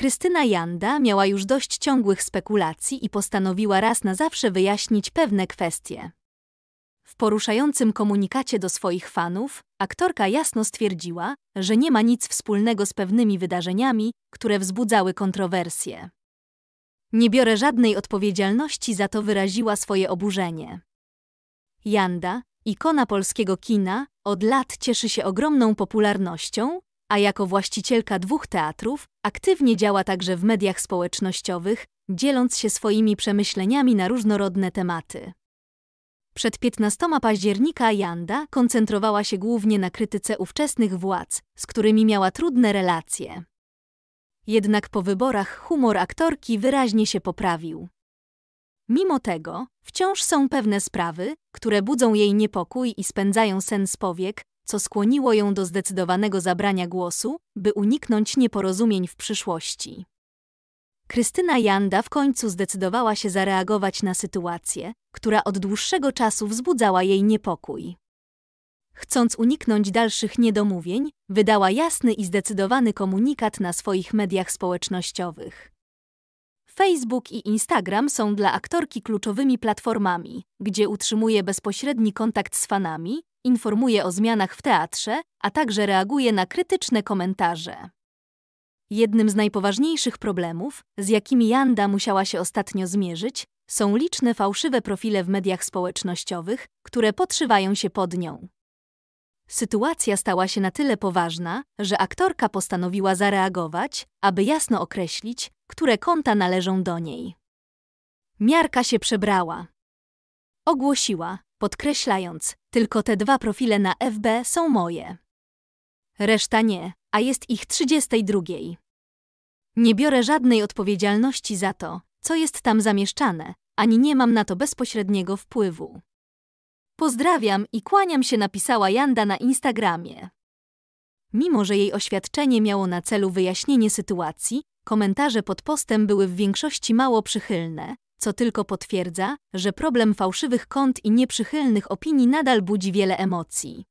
Krystyna Janda miała już dość ciągłych spekulacji i postanowiła raz na zawsze wyjaśnić pewne kwestie. W poruszającym komunikacie do swoich fanów aktorka jasno stwierdziła, że nie ma nic wspólnego z pewnymi wydarzeniami, które wzbudzały kontrowersje. Nie biorę żadnej odpowiedzialności za to wyraziła swoje oburzenie. Janda, ikona polskiego kina, od lat cieszy się ogromną popularnością, a jako właścicielka dwóch teatrów aktywnie działa także w mediach społecznościowych, dzieląc się swoimi przemyśleniami na różnorodne tematy. Przed 15 października Janda koncentrowała się głównie na krytyce ówczesnych władz, z którymi miała trudne relacje. Jednak po wyborach humor aktorki wyraźnie się poprawił. Mimo tego, wciąż są pewne sprawy, które budzą jej niepokój i spędzają sen z powiek, co skłoniło ją do zdecydowanego zabrania głosu, by uniknąć nieporozumień w przyszłości. Krystyna Janda w końcu zdecydowała się zareagować na sytuację, która od dłuższego czasu wzbudzała jej niepokój. Chcąc uniknąć dalszych niedomówień, wydała jasny i zdecydowany komunikat na swoich mediach społecznościowych. Facebook i Instagram są dla aktorki kluczowymi platformami, gdzie utrzymuje bezpośredni kontakt z fanami, informuje o zmianach w teatrze, a także reaguje na krytyczne komentarze. Jednym z najpoważniejszych problemów, z jakimi Janda musiała się ostatnio zmierzyć, są liczne fałszywe profile w mediach społecznościowych, które podszywają się pod nią. Sytuacja stała się na tyle poważna, że aktorka postanowiła zareagować, aby jasno określić, które konta należą do niej. Miarka się przebrała. Ogłosiła, podkreślając, tylko te dwa profile na FB są moje. Reszta nie, a jest ich 32. Nie biorę żadnej odpowiedzialności za to, co jest tam zamieszczane, ani nie mam na to bezpośredniego wpływu. Pozdrawiam i kłaniam się napisała Janda na Instagramie. Mimo, że jej oświadczenie miało na celu wyjaśnienie sytuacji, komentarze pod postem były w większości mało przychylne, co tylko potwierdza, że problem fałszywych kont i nieprzychylnych opinii nadal budzi wiele emocji.